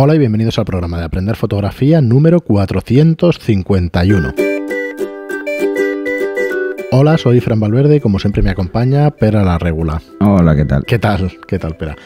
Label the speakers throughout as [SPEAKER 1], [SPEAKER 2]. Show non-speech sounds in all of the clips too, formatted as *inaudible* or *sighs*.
[SPEAKER 1] Hola y bienvenidos al programa de Aprender Fotografía número 451. Hola, soy Fran Valverde y como siempre me acompaña Pera la Regula. Hola, ¿qué tal? ¿Qué tal? ¿Qué tal, Pera?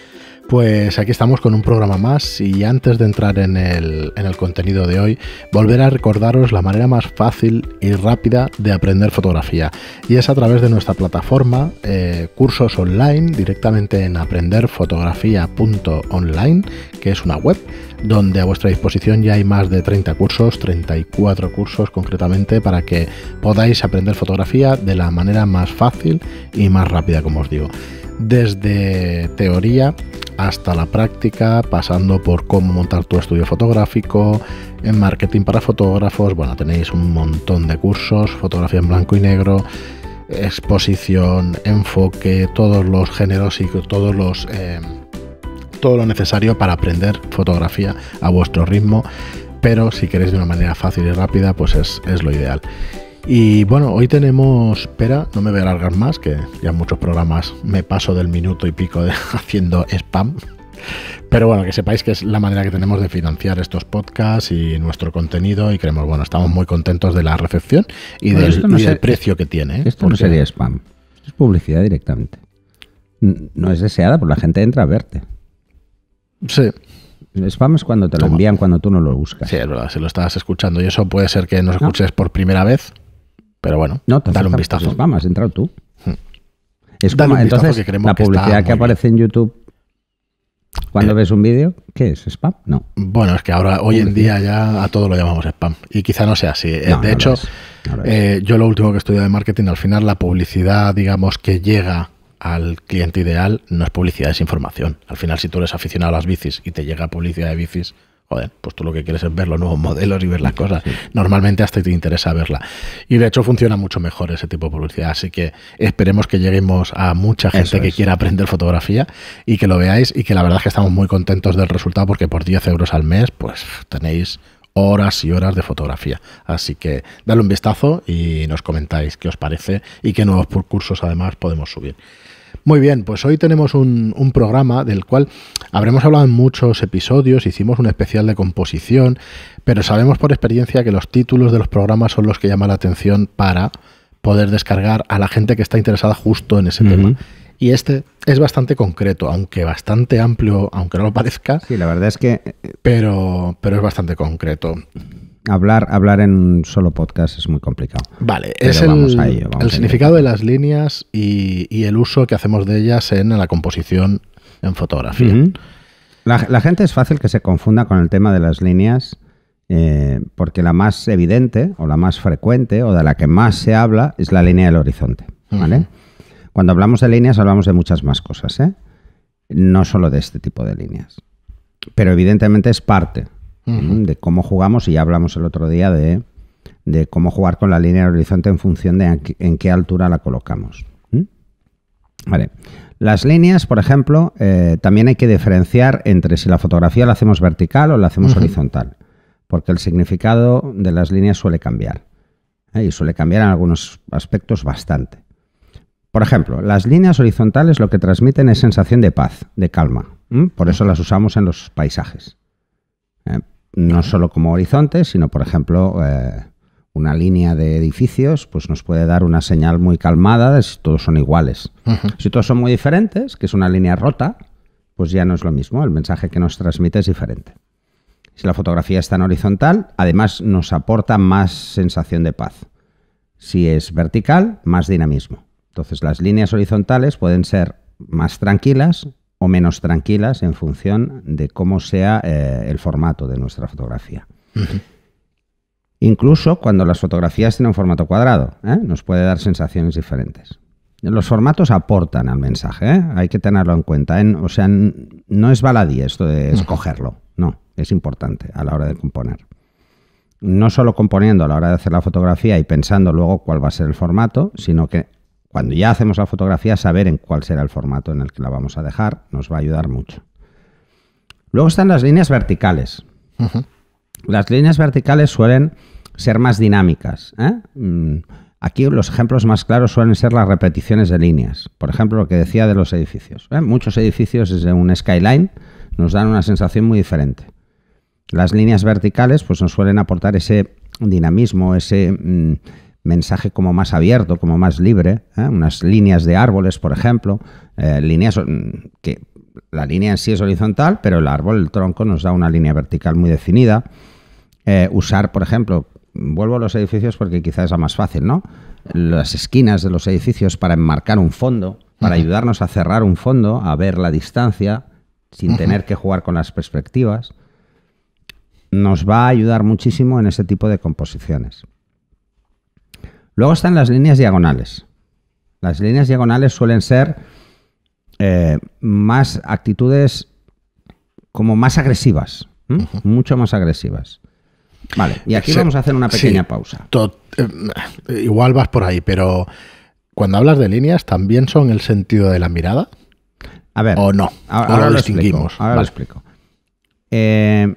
[SPEAKER 1] Pues aquí estamos con un programa más y antes de entrar en el, contenido de hoy, volver a recordaros la manera más fácil y rápida de aprender fotografía y es a través de nuestra plataforma eh, cursos online directamente en aprenderfotografía.online, que es una web donde a vuestra disposición ya hay más de 30 cursos, 34 cursos concretamente, para que podáis aprender fotografía de la manera más fácil y más rápida, como os digo desde teoría hasta la práctica, pasando por cómo montar tu estudio fotográfico, en marketing para fotógrafos, bueno, tenéis un montón de cursos, fotografía en blanco y negro, exposición, enfoque, todos los géneros y todos los... Em, todo lo necesario para aprender fotografía a vuestro ritmo, pero si queréis de una manera fácil y rápida, pues es, es lo ideal. Y bueno, hoy tenemos, espera, no me voy a alargar más, que ya en muchos programas me paso del minuto y pico *laughs* haciendo spam. Pero bueno, que sepáis que es la manera que tenemos de financiar estos podcasts y nuestro contenido y creemos, bueno, estamos muy contentos de la recepción
[SPEAKER 2] y, del, precio que tiene. ¿eh? Esto no sería spam, es publicidad directamente. No es deseada, porque la gente entra a verte. Sí. El spam es cuando te lo envían cuando tú no lo buscas. Sí, es verdad, si lo estás escuchando y eso puede ser que nos escuches por primera vez pero bueno, dale hmm. un vistazo. Spam, vamos, entrado tú. Es como, entonces, la publicidad que, aparece en YouTube cuando eh. ves un vídeo, ¿qué es? ¿Spam? No. Bueno,
[SPEAKER 1] es que ahora, hoy en día ya a todo lo llamamos spam. Y quizá no sea así. Eh. de hecho, eh, yo lo último que estudiado de marketing, al final la publicidad, digamos, que llega al cliente ideal no es publicidad, es información. Al final, si tú eres aficionado a las bicis y te llega publicidad de bicis, joder, pues tú lo que quieres es ver los nuevos *laughs* modelos y ver las cosas. Normalmente hasta este te interesa verla. Y de hecho funciona mucho mejor ese tipo de publicidad. Así que esperemos que lleguemos a mucha gente que quiera aprender fotografía y que lo veáis y que la verdad es que estamos muy contentos del resultado porque por 10 euros al mes pues tenéis horas y horas de fotografía. Así que dale un vistazo y nos comentáis qué os parece y qué nuevos cursos además podemos subir. Muy bien, pues hoy tenemos un, programa del cual habremos hablado en muchos episodios, hicimos un especial de composición, pero sabemos por experiencia que los títulos de los programas son los que llaman la atención para poder descargar a la gente que está interesada justo en ese tema. Y este es bastante concreto, aunque bastante amplio, aunque no lo parezca. Sí, la verdad es que... Eh,
[SPEAKER 2] pero, pero es bastante concreto hablar, hablar en un solo podcast es muy complicado. Vale, es el, significado
[SPEAKER 1] de las líneas y, el uso que hacemos
[SPEAKER 2] de ellas en la composición en fotografía. la, gente es fácil que se confunda con el tema de las líneas. Eh, porque la más evidente o la más frecuente o de la que más se habla es la línea del horizonte. Cuando hablamos de líneas hablamos de muchas más cosas, ¿eh? no solo de este tipo de líneas. Pero evidentemente es parte de cómo jugamos y ya hablamos el otro día de, cómo jugar con la línea de horizonte en función de en qué altura la colocamos. Vale. Las líneas, por ejemplo, eh, también hay que diferenciar entre si la fotografía la hacemos vertical o la hacemos horizontal, porque el significado de las líneas suele cambiar ¿eh? y suele cambiar en algunos aspectos bastante. Por ejemplo, las líneas horizontales lo que transmiten es sensación de paz, de calma. Por eso las usamos en los paisajes no solo como horizonte, sino, por ejemplo, eh, una línea de edificios, pues nos puede dar una señal muy calmada de si todos son iguales. Si todos son muy diferentes, que es una línea rota, pues ya no es lo mismo, el mensaje que nos transmite es diferente. Si la fotografía está en horizontal, además nos aporta más sensación de paz. Si es vertical, más dinamismo. Entonces las líneas horizontales pueden ser más tranquilas o menos tranquilas en función de cómo sea eh, el formato de nuestra fotografía. Incluso cuando las fotografías tienen un formato cuadrado, ¿eh? nos puede dar sensaciones diferentes. Los formatos aportan al mensaje, ¿eh? hay que tenerlo en cuenta. o sea, no es baladí esto de escogerlo, no, es importante a la hora de componer. No solo componiendo a la hora de hacer la fotografía y pensando luego cuál va a ser el formato, sino que cuando ya hacemos la fotografía, saber en cuál será el formato en el que la vamos a dejar nos va a ayudar mucho. Luego están las líneas verticales. Las líneas verticales suelen ser más dinámicas. ¿eh? Mm, aquí los ejemplos más claros suelen ser las repeticiones de líneas. Por ejemplo, lo que decía de los edificios. ¿eh? Muchos edificios desde un skyline nos dan una sensación muy diferente. Las líneas verticales pues, nos suelen aportar ese dinamismo, ese, mm, mensaje como más abierto, como más libre, ¿eh? unas líneas de árboles, por ejemplo, eh, líneas mm, que la línea en sí es horizontal, pero el árbol, el tronco, nos da una línea vertical muy definida. Eh, usar, por ejemplo, vuelvo a los edificios porque quizás es la más fácil, ¿no? Las esquinas de los edificios para enmarcar un fondo, para ayudarnos a cerrar un fondo, a ver la distancia, sin tener que jugar con las perspectivas, nos va a ayudar muchísimo en ese tipo de composiciones. Luego están las líneas diagonales. Las líneas diagonales suelen ser eh, más actitudes como más agresivas, mucho más agresivas. Vale, y aquí vamos a hacer una pequeña pausa.
[SPEAKER 1] Eh, igual vas por ahí, pero cuando hablas de líneas, ¿también son el sentido de la
[SPEAKER 2] mirada? A ver. ¿O no? Ahora, lo, ahora lo explico. Eh,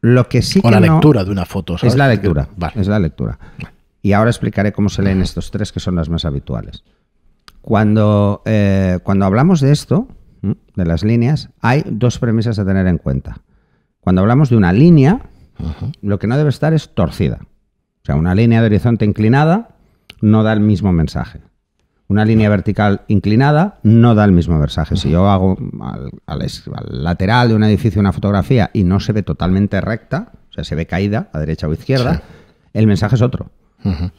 [SPEAKER 2] lo que sí o la lectura de una
[SPEAKER 1] foto. ¿sabes? Es la lectura.
[SPEAKER 2] Vale. Es la lectura. Y ahora explicaré cómo se leen estos tres, que son las más habituales. Cuando, eh, cuando hablamos de esto, de las líneas, hay dos premisas a tener en cuenta. Cuando hablamos de una línea, lo que no debe estar es torcida. O sea, una línea de horizonte inclinada no da el mismo mensaje. Una línea vertical inclinada no da el mismo mensaje. Si yo hago al, lateral de un edificio una fotografía y no se ve totalmente recta, o sea, se ve caída a derecha o izquierda, el mensaje es otro.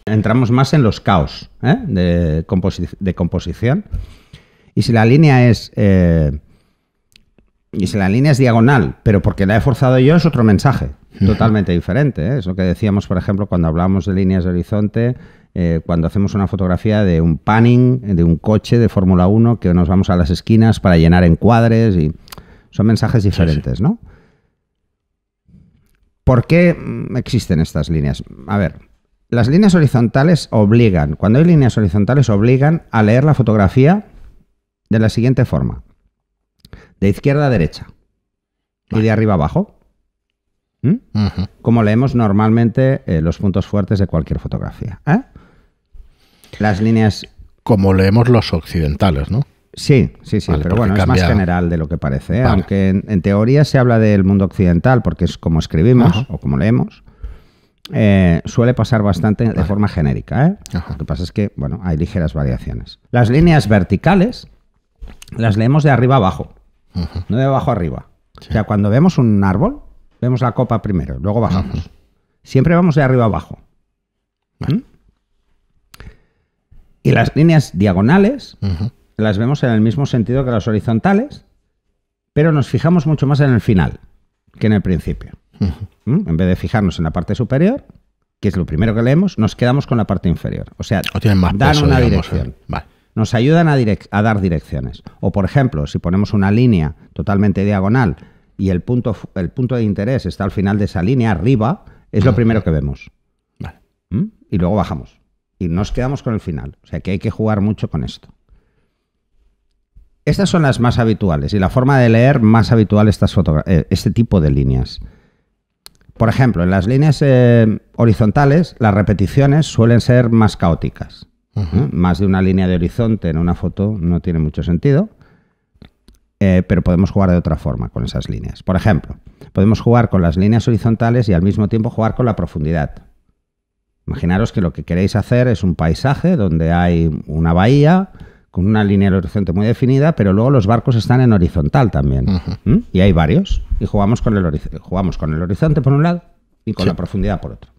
[SPEAKER 2] Entramos más en los caos ¿eh? de, composición. Y si la línea es. Eh, y si la línea es diagonal, pero porque la he forzado yo, es otro mensaje totalmente diferente. ¿eh? Es lo que decíamos, por ejemplo, cuando hablamos de líneas de horizonte, cuando hacemos una fotografía de un panning, de un coche de Fórmula 1, que nos vamos a las esquinas para llenar encuadres y son mensajes diferentes, ¿no? ¿Por qué existen estas líneas? A ver, las líneas horizontales obligan, cuando hay líneas horizontales obligan a leer la fotografía de la siguiente forma. De izquierda a derecha y de arriba a abajo. ¿Mm? Como leemos normalmente eh, los puntos fuertes de cualquier fotografía. ¿eh? Las líneas... Como leemos los occidentales, ¿no? Sí, sí, sí, pero bueno, es más general de lo que parece. ¿eh? Aunque en, teoría se habla del mundo occidental porque es como escribimos o como leemos, eh, suele pasar bastante de forma genérica. ¿eh? Lo que pasa es que, bueno, hay ligeras variaciones. Las líneas verticales las leemos de arriba abajo, no de abajo arriba. O sea, cuando vemos un árbol, vemos la copa primero, luego bajamos. Siempre vamos de arriba abajo. ¿Mm? Y las líneas diagonales las vemos en el mismo sentido que las horizontales, pero nos fijamos mucho más en el final que en el principio. En vez de fijarnos en la parte superior, que es lo primero que leemos, nos quedamos con la parte inferior. O sea, dan una dirección. Eh, nos ayudan a, dar direcciones. O, por ejemplo, si ponemos una línea totalmente diagonal y el punto, el punto de interés está al final de esa línea, arriba, es lo primero que vemos. ¿Mm? Y luego bajamos. Y nos quedamos con el final. O sea que hay que jugar mucho con esto. Estas son las más habituales y la forma de leer más habitual estas eh, este tipo de líneas. Por ejemplo, en las líneas eh, horizontales las repeticiones suelen ser más caóticas. ¿eh? Más de una línea de horizonte en una foto no tiene mucho sentido, eh, pero podemos jugar de otra forma con esas líneas. Por ejemplo, podemos jugar con las líneas horizontales y al mismo tiempo jugar con la profundidad. Imaginaros que lo que queréis hacer es un paisaje donde hay una bahía, con una línea del horizonte muy definida, pero luego los barcos están en horizontal también. ¿Mm? Y hay varios. Y jugamos con, el jugamos con el horizonte por un lado y con la profundidad por otro.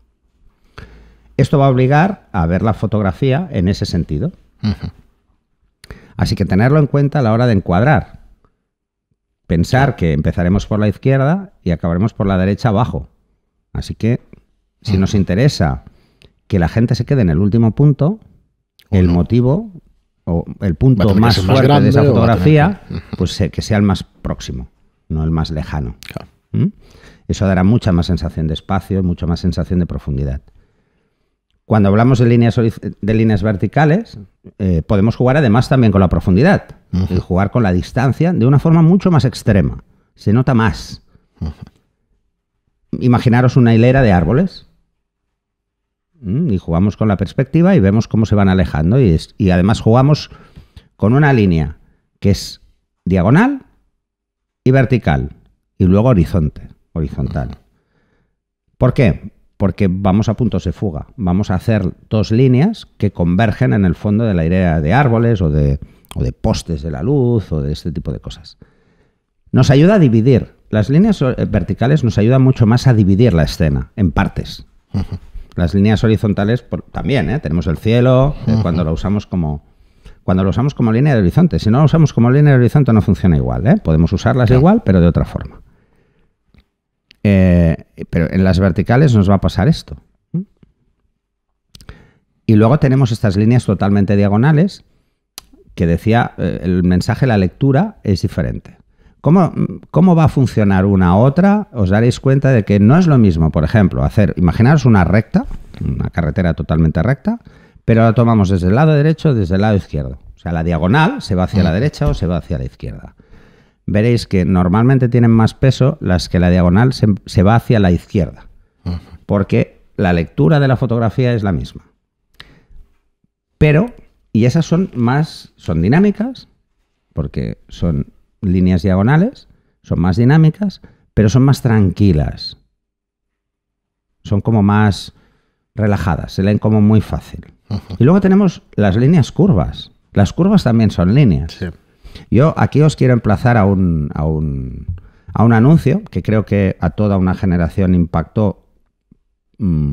[SPEAKER 2] Esto va a obligar a ver la fotografía en ese sentido. Así que tenerlo en cuenta a la hora de encuadrar. Pensar que empezaremos por la izquierda y acabaremos por la derecha abajo. Así que si nos interesa que la gente se quede en el último punto, el motivo o el punto más, fuerte de esa fotografía, pues eh, que sea el más próximo, no el más lejano. ¿Mm? Eso dará mucha más sensación de espacio, mucha más sensación de profundidad. Cuando hablamos de líneas, de líneas verticales, eh, podemos jugar además también con la profundidad y jugar con la distancia de una forma mucho más extrema. Se nota más. Imaginaros una hilera de árboles. Mm, y jugamos con la perspectiva y vemos cómo se van alejando. Y, además jugamos con una línea que es diagonal y vertical y luego horizonte, horizontal. ¿Por qué? Porque vamos a puntos de fuga. Vamos a hacer dos líneas que convergen en el fondo de la idea de árboles o de, o de postes de la luz o de este tipo de cosas. Nos ayuda a dividir. Las líneas eh, verticales nos ayudan mucho más a dividir la escena en partes. Las líneas horizontales también, ¿eh? tenemos el cielo, eh, cuando lo usamos como cuando lo usamos como línea de horizonte. Si no lo usamos como línea de horizonte no funciona igual, ¿eh? podemos usarlas igual, pero de otra forma. pero en las verticales nos va a pasar esto. Y luego tenemos estas líneas totalmente diagonales, que decía, el mensaje, la lectura es diferente. ¿Cómo, va a funcionar una otra? Os daréis cuenta de que no es lo mismo, por ejemplo, hacer, imaginaros una recta, una carretera totalmente recta, pero la tomamos desde el lado derecho o desde el lado izquierdo. O sea, la diagonal se va hacia la mm. derecha o se va hacia la izquierda. Veréis que normalmente tienen más peso las que la diagonal se, se va hacia la izquierda, porque la lectura de la fotografía es la misma. Pero, y esas son más, son dinámicas, porque son líneas diagonales, son más dinámicas, pero son más tranquilas. Son como más relajadas, se leen como muy fácil. Y luego tenemos las líneas curvas. Las curvas también son líneas. Yo aquí os quiero emplazar a un, a un, a un anuncio que creo que a toda una generación impactó mm,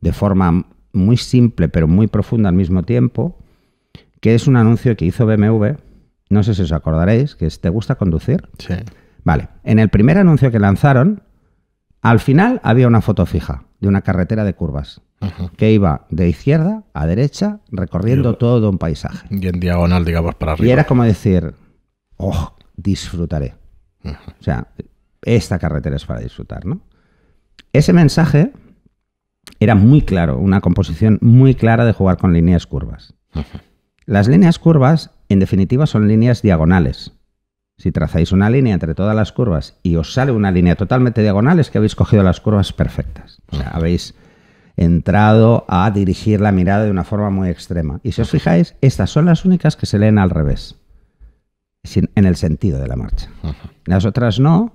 [SPEAKER 2] de forma muy simple pero muy profunda al mismo tiempo, que es un anuncio que hizo BMW no sé si os acordaréis, que es ¿Te gusta conducir? Sí. Vale, en el primer anuncio que lanzaron, al final había una foto fija de una carretera de curvas que iba de izquierda a derecha recorriendo todo un paisaje. Y en diagonal, digamos, para arriba. Y era como decir, oh, disfrutaré. O sea, esta carretera es para disfrutar, ¿no? Ese mensaje era muy claro, una composición muy clara de jugar con líneas curvas. Las líneas curvas, en definitiva, son líneas diagonales. Si trazáis una línea entre todas las curvas y os sale una línea totalmente diagonal, es que habéis cogido las curvas perfectas. O sea, habéis entrado a dirigir la mirada de una forma muy extrema. Y si os fijáis, estas son las únicas que se leen al revés, en el sentido de la marcha. Las otras no.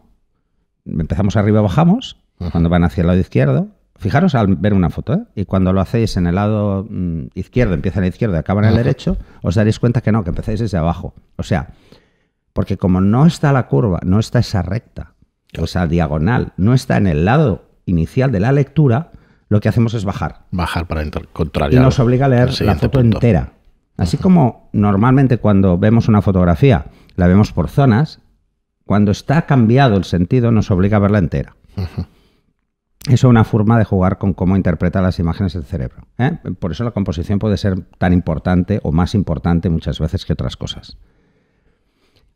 [SPEAKER 2] Empezamos arriba, bajamos, cuando van hacia el lado izquierdo, Fijaros al ver una foto, ¿eh? y cuando lo hacéis en el lado mm, izquierdo, empieza en la izquierda y acaba en el derecho, os daréis cuenta que no, que empezáis desde abajo. O sea, porque como no está la curva, no está esa recta, o sea, diagonal, no está en el lado inicial de la lectura, lo que hacemos es bajar. Bajar para contrario. Y nos obliga a leer la foto entera. Así como normalmente cuando vemos una fotografía la vemos por zonas, cuando está cambiado el sentido nos obliga a verla entera es una forma de jugar con cómo interpreta las imágenes del cerebro. ¿eh? Por eso la composición puede ser tan importante o más importante muchas veces que otras cosas.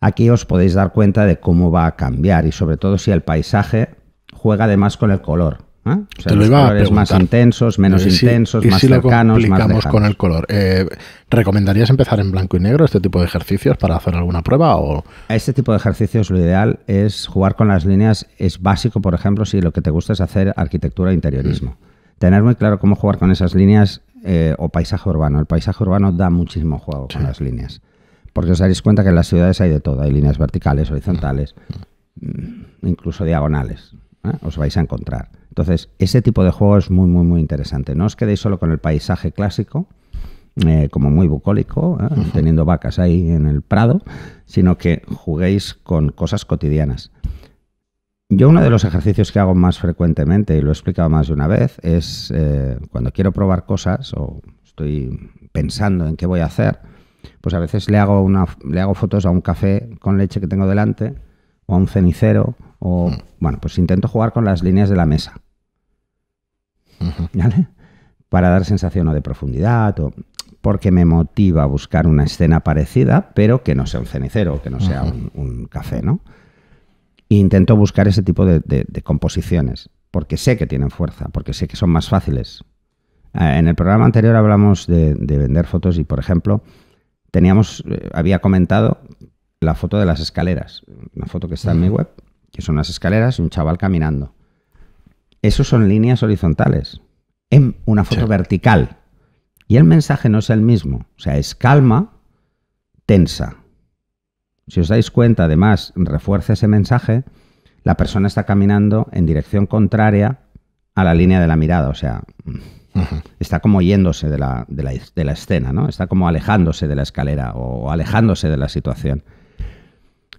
[SPEAKER 2] Aquí os podéis dar cuenta de cómo va a cambiar y sobre todo si el paisaje juega además con el color. ¿Eh? O sea, más intensos, menos eh, intensos, y más si lo complicamos con el color. Eh, ¿Recomendarías empezar en blanco y negro este tipo de ejercicios para hacer alguna prueba? O... Este tipo de ejercicios lo ideal es jugar con las líneas. Es básico, por ejemplo, si lo que te gusta es hacer arquitectura e interiorismo. Mm. Tener muy claro cómo jugar con esas líneas o paisaje urbano. El paisaje urbano da muchísimo juego con las líneas. Porque os daréis cuenta que en las ciudades hay de todo. Hay líneas verticales, horizontales, mm. Mm, incluso diagonales. Os vais a encontrar. Entonces, ese tipo de juego es muy, muy, muy interesante. No os quedéis solo con el paisaje clásico, eh, como muy bucólico, ¿eh? teniendo vacas ahí en el prado, sino que juguéis con cosas cotidianas. Yo uno de los ejercicios que hago más frecuentemente, y lo he explicado más de una vez, es eh, cuando quiero probar cosas o estoy pensando en qué voy a hacer, pues a veces le hago, una, le hago fotos a un café con leche que tengo delante, o a un cenicero, o bueno, pues intento jugar con las líneas de la mesa. Para dar sensación o de profundidad o porque me motiva a buscar una escena parecida, pero que no sea un cenicero, que no sea un, café, ¿no? E intento buscar ese tipo de, composiciones, porque sé que tienen fuerza, porque sé que son más fáciles. Eh, en el programa anterior hablamos de, vender fotos y, por ejemplo, teníamos, eh, había comentado la foto de las escaleras, una foto que está en mi web, que son las escaleras y un chaval caminando. Eso son líneas horizontales. En una foto vertical. Y el mensaje no es el mismo. O sea, es calma, tensa. Si os dais cuenta, además, refuerza ese mensaje, la persona está caminando en dirección contraria a la línea de la mirada. O sea, está como yéndose de la, de la, escena, ¿no? Está como alejándose de la escalera o alejándose de la situación.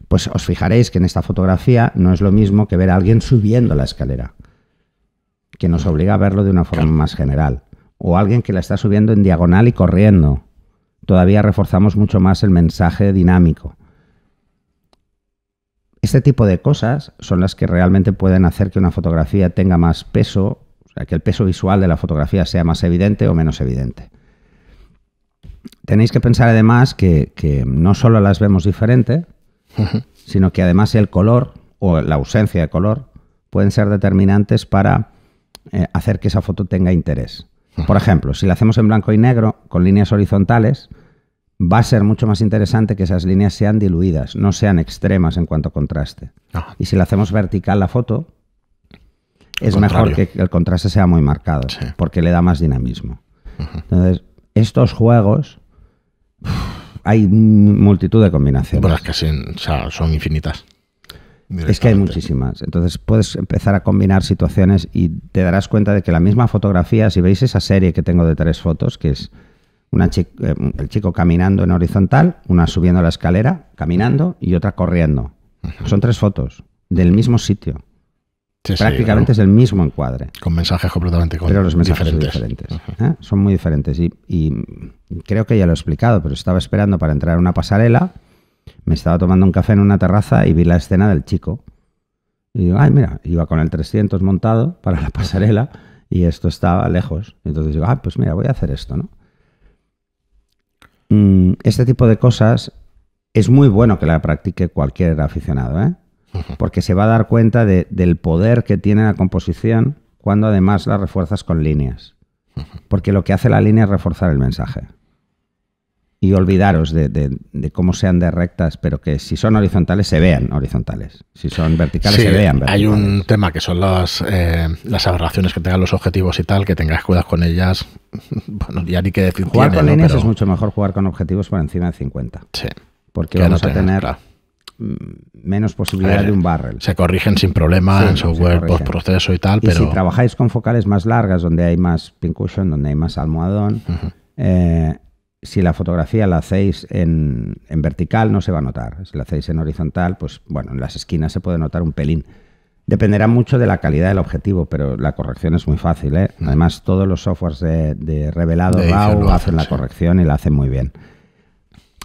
[SPEAKER 2] Pues os fijaréis que en esta fotografía no es lo mismo que ver a alguien subiendo la escalera que nos obliga a verlo de una forma más general. O alguien que la está subiendo en diagonal y corriendo. Todavía reforzamos mucho más el mensaje dinámico. Este tipo de cosas son las que realmente pueden hacer que una fotografía tenga más peso, o sea, que el peso visual de la fotografía sea más evidente o menos evidente. Tenéis que pensar además que, que no solo las vemos diferente, sino que además el color o la ausencia de color pueden ser determinantes para eh, hacer que esa foto tenga interés. Por ejemplo, si la hacemos en blanco y negro, con líneas horizontales, va a ser mucho más interesante que esas líneas sean diluidas, no sean extremas en cuanto a contraste. Y si la hacemos vertical la foto, es mejor que el contraste sea muy marcado, porque le da más dinamismo. Entonces, estos juegos *sighs* hay multitud de combinaciones. que son infinitas. Es que hay muchísimas. Entonces puedes empezar a combinar situaciones y te darás cuenta de que la misma fotografía, si veis esa serie que tengo de tres fotos, que es una eh, el chico caminando en horizontal, una subiendo la escalera, caminando y otra corriendo. Son tres fotos del mismo sitio. Prácticamente es el mismo encuadre. Con mensajes completamente diferentes. Pero los mensajes diferentes. son ¿eh? Son muy diferentes. Y, y, creo que ya lo he explicado, pero estaba esperando para entrar a una pasarela me estaba tomando un café en una terraza y vi la escena del chico. Y digo, ay, mira, iba con el 300 montado para la *laughs* pasarela y esto estaba lejos. Entonces digo, ah, pues mira, voy a hacer esto, ¿no? Mm, este tipo de cosas es muy bueno que la practique cualquier aficionado, ¿eh? *laughs* Porque se va a dar cuenta del poder que tiene la composición cuando además la refuerzas con líneas. *laughs* Porque lo que hace la línea es reforzar el mensaje y olvidaros de, cómo sean de rectas, pero que si son horizontales se vean horizontales. Si son verticales se vean verticales. Hay un
[SPEAKER 1] tema que son las, eh, las aberraciones que tengan los objetivos y tal, que tengáis cuidado con ellas. *laughs* Bueno, ya ni que decir. Jugar con líneas es
[SPEAKER 2] mucho mejor jugar con objetivos por encima de 50. Sí. Porque vamos a tener. Mm, menos posibilidad de un barrel. Se corrigen sin problema en software post-proceso y tal, pero... Si trabajáis con focales más largas, donde hay más pincushion, donde hay más almohadón, si la fotografía la hacéis en, vertical no se va a notar. Si la hacéis en horizontal, pues bueno, en las esquinas se puede notar un pelín. Dependerá mucho de la calidad del objetivo, pero la corrección es muy fácil. ¿eh? Mm. Además, todos los softwares de, revelado RAW hacen, la corrección y la hacen muy bien.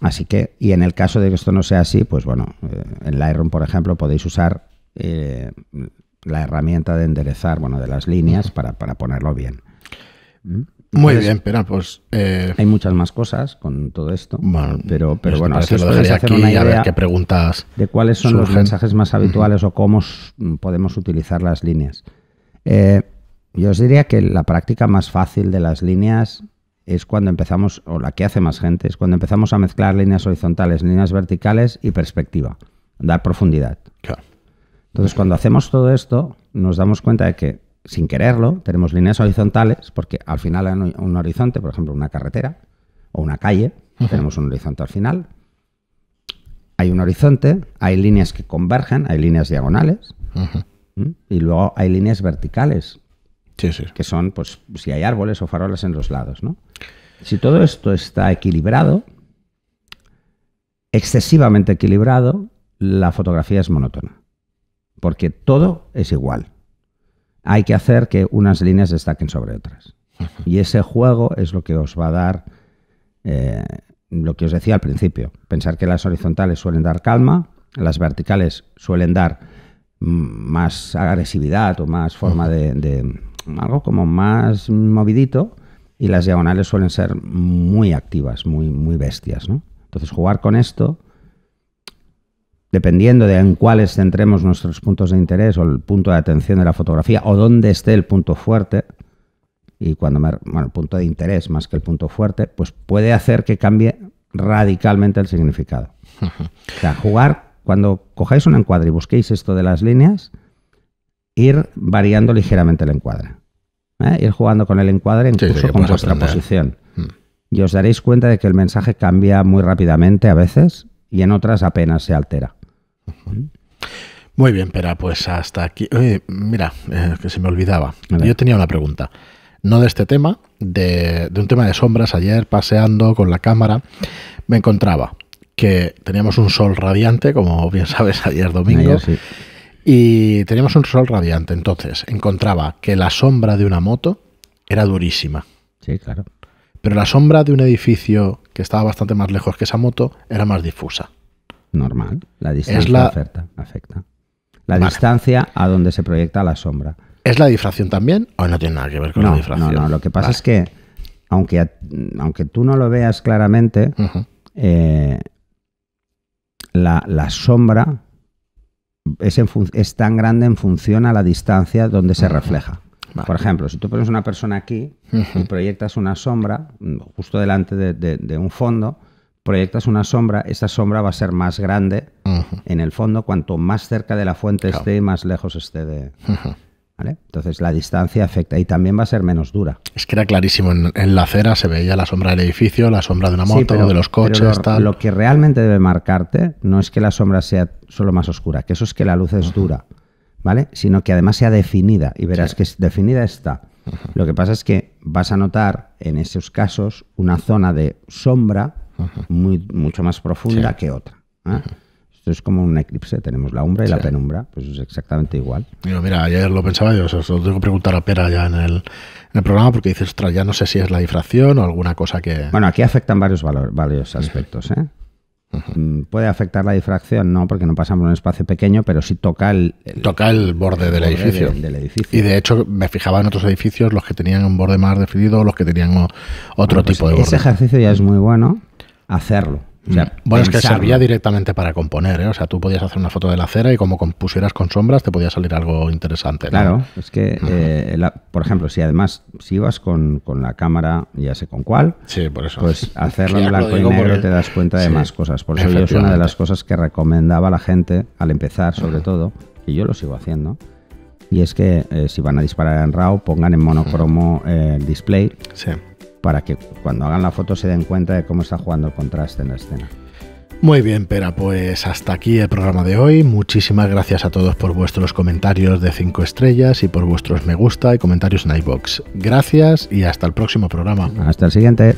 [SPEAKER 2] Así que, y en el caso de que esto no sea así, pues bueno, eh, en Lightroom, por ejemplo, podéis usar eh, la herramienta de enderezar, bueno, de las líneas para, para ponerlo bien. Mm. Muy bien, pero pues. Eh, hay muchas más cosas con todo esto. pero, pues, bueno, así os hacer una qué preguntas de cuáles son los mensajes más habituales o cómo podemos utilizar las líneas. Eh, yo os diría que la práctica más fácil de las líneas es cuando empezamos, o la que hace más gente, es cuando empezamos a mezclar líneas horizontales, líneas verticales y perspectiva, dar profundidad. Claro. Entonces, cuando hacemos todo esto, nos damos cuenta de que sin quererlo, tenemos líneas horizontales, porque al final hay un horizonte, por ejemplo, una carretera o una calle, tenemos un horizonte al final. Hay un horizonte, hay líneas que convergen, hay líneas diagonales, y luego hay líneas verticales, que son, pues, si hay árboles o farolas en los lados, ¿no? Si todo esto está equilibrado, excesivamente equilibrado, la fotografía es monótona, porque todo es igual hay que hacer que unas líneas destaquen sobre otras. Y ese juego es lo que os va a dar eh, lo que os decía al principio. Pensar que las horizontales suelen dar calma, las verticales suelen dar mm, más agresividad o más forma de, de algo como más movidito y las diagonales suelen ser muy activas, muy, muy bestias. ¿no? Entonces jugar con esto dependiendo de en cuáles centremos nuestros puntos de interés o el punto de atención de la fotografía o dónde esté el punto fuerte, y cuando me, bueno, el punto de interés más que el punto fuerte, pues puede hacer que cambie radicalmente el significado. O sea, jugar, cuando cojáis un encuadre y busquéis esto de las líneas, ir variando ligeramente el encuadre. ¿eh? Ir jugando con el encuadre incluso con vuestra posición. Hmm. Y os daréis cuenta de que el mensaje cambia muy rápidamente a veces y en otras apenas se altera.
[SPEAKER 1] Muy bien, pero pues hasta aquí. mira, eh, que se me olvidaba. Yo tenía una pregunta. No de este tema, de, un tema de sombras. Ayer paseando con la cámara me encontraba que teníamos un sol radiante, como bien sabes, *laughs* ayer domingo. Y teníamos un sol radiante. Entonces, encontraba que la sombra de una moto era durísima. Sí, claro. Pero la sombra de un edificio que estaba bastante más lejos que esa moto era más difusa.
[SPEAKER 2] Normal. La distancia Afecta, afecta. La distancia a donde se proyecta la sombra. ¿Es la difracción también o no tiene nada que ver con la difracción? No, no, lo que pasa es que aunque, aunque tú no lo veas claramente, eh, la, sombra es, es, tan grande en función a la distancia donde se refleja. Por ejemplo, si tú pones una persona aquí y proyectas una sombra mm, justo delante de un fondo, proyectas una sombra, esa sombra va a ser más grande en el fondo, cuanto más cerca de la fuente esté esté, más lejos esté de... Entonces la distancia afecta y también va a ser menos dura. Es que era clarísimo, en, la acera
[SPEAKER 1] se veía la sombra del edificio, la sombra de una moto, o de los coches. lo,
[SPEAKER 2] que realmente debe marcarte no es que la sombra sea solo más oscura, que eso es que la luz es dura, ¿vale? Sino que además sea definida y verás que es, definida está. Lo que pasa es que vas a notar en esos casos una zona de sombra muy, mucho más profunda que otra. ¿eh? Esto es como un eclipse, tenemos la umbra y la penumbra, pues es exactamente igual.
[SPEAKER 1] mira, ayer lo pensaba yo, os lo tengo que preguntar a Pera ya en el, programa porque dices, ostras, ya no sé si es la difracción o alguna cosa que...
[SPEAKER 2] Bueno, aquí afectan varios, varios aspectos, ¿eh? mm, ¿Puede afectar la difracción? No, porque no pasamos un espacio pequeño, pero sí toca el, toca el borde, del, edificio. Del, edificio. Y de hecho, me fijaba en otros edificios, los que tenían un borde más definido, los que tenían otro pues tipo de borde. Ese ejercicio ya es muy bueno, hacerlo. Mm. bueno, es que servía
[SPEAKER 1] directamente para componer, ¿eh? O sea, tú podías hacer una foto de la acera y como pusieras con sombras te podía salir algo interesante. Claro,
[SPEAKER 2] es que, eh, por ejemplo, si además, si ibas con, la cámara, ya sé con cuál,
[SPEAKER 1] por eso. pues *laughs* hacerlo en blanco y negro te das cuenta de más cosas. Por eso yo es una de las
[SPEAKER 2] cosas que recomendaba la gente al empezar, sobre todo, y yo lo sigo haciendo, y es que eh, si van a disparar en RAW, pongan en monocromo el display. Sí para que cuando hagan la foto se den cuenta de cómo está jugando el contraste en la escena.
[SPEAKER 1] Muy bien, Pera, pues hasta aquí el programa de hoy. Muchísimas gracias a todos por vuestros comentarios de 5 estrellas y por vuestros me gusta y comentarios en iBox. Gracias y hasta el próximo programa.
[SPEAKER 2] Hasta el
[SPEAKER 3] siguiente.